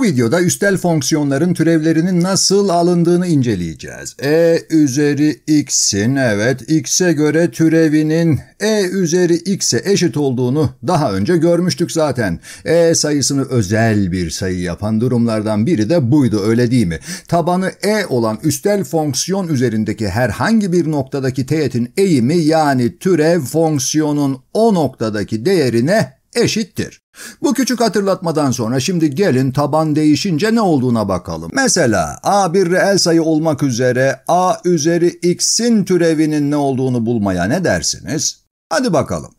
Bu videoda üstel fonksiyonların türevlerinin nasıl alındığını inceleyeceğiz. e üzeri x'in evet x'e göre türevinin e üzeri x'e eşit olduğunu daha önce görmüştük zaten. e sayısını özel bir sayı yapan durumlardan biri de buydu öyle değil mi? Tabanı e olan üstel fonksiyon üzerindeki herhangi bir noktadaki teğetin eğimi yani türev fonksiyonun o noktadaki değerine eşittir. Bu küçük hatırlatmadan sonra şimdi gelin taban değişince ne olduğuna bakalım. Mesela A bir reel sayı olmak üzere A üzeri x'in türevinin ne olduğunu bulmaya ne dersiniz? Hadi bakalım.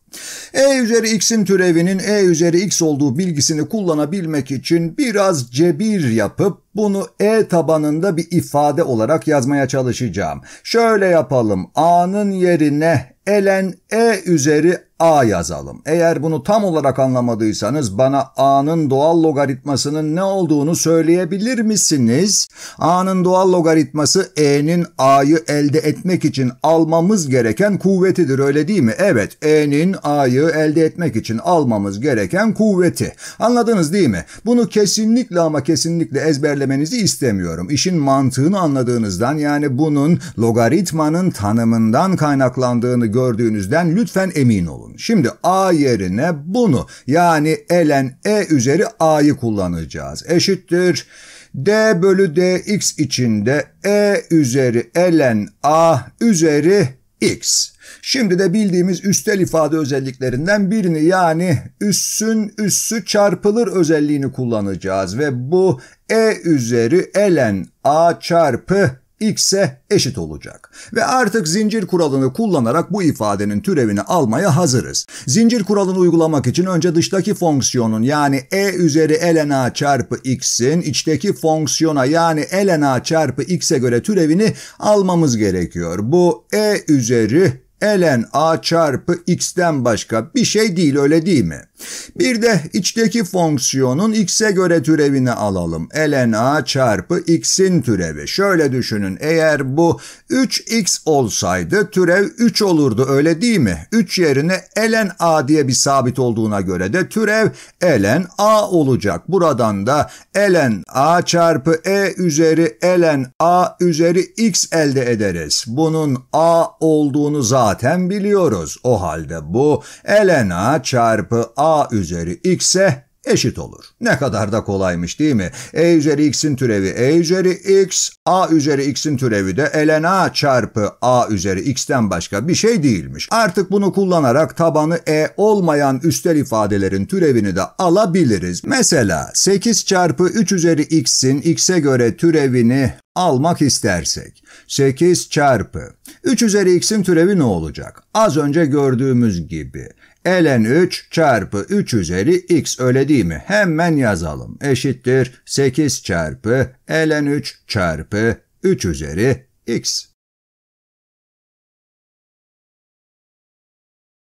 E üzeri x'in türevinin e üzeri x olduğu bilgisini kullanabilmek için biraz cebir yapıp bunu e tabanında bir ifade olarak yazmaya çalışacağım. Şöyle yapalım. A'nın yerine elen e üzeri a yazalım. Eğer bunu tam olarak anlamadıysanız bana a'nın doğal logaritmasının ne olduğunu söyleyebilir misiniz? a'nın doğal logaritması e'nin a'yı elde etmek için almamız gereken kuvvetidir öyle değil mi? Evet e'nin a'yı elde etmek için almamız gereken kuvveti. Anladınız değil mi? Bunu kesinlikle ama kesinlikle ezberlemenizi istemiyorum. İşin mantığını anladığınızdan yani bunun logaritmanın tanımından kaynaklandığını gördüğünüzden lütfen emin olun lazım. Şimdi a yerine bunu yani elen e üzeri a'yı kullanacağız. Eşittir d bölü dx içinde e üzeri elen a üzeri x. Şimdi de bildiğimiz üstel ifade özelliklerinden birini yani üssün üssü çarpılır özelliğini kullanacağız ve bu e üzeri elen a çarpı x'e eşit olacak. Ve artık zincir kuralını kullanarak bu ifadenin türevini almaya hazırız. Zincir kuralını uygulamak için önce dıştaki fonksiyonun yani e üzeri ln çarpı x'in içteki fonksiyona yani ln çarpı x'e göre türevini almamız gerekiyor. Bu e üzeri ln a çarpı x'ten başka bir şey değil öyle değil mi? Bir de içteki fonksiyonun x'e göre türevini alalım. ln a çarpı x'in türevi. Şöyle düşünün eğer bu 3x olsaydı türev 3 olurdu öyle değil mi? 3 yerine ln a diye bir sabit olduğuna göre de türev ln a olacak. Buradan da ln a çarpı e üzeri ln a üzeri x elde ederiz. Bunun a olduğunu zaten zaten biliyoruz. O halde bu Elena çarpı a üzeri x'e eşit olur. Ne kadar da kolaymış değil mi? E üzeri x'in türevi e üzeri x, a üzeri x'in türevi de ln a çarpı a üzeri x'ten başka bir şey değilmiş. Artık bunu kullanarak tabanı e olmayan üstel ifadelerin türevini de alabiliriz. Mesela 8 çarpı 3 üzeri x'in x'e göre türevini almak istersek 8 çarpı 3 üzeri x'in türevi ne olacak? Az önce gördüğümüz gibi ln 3 çarpı 3 üzeri x öyle değil mi? Hemen yazalım. Eşittir 8 çarpı ln 3 çarpı 3 üzeri x.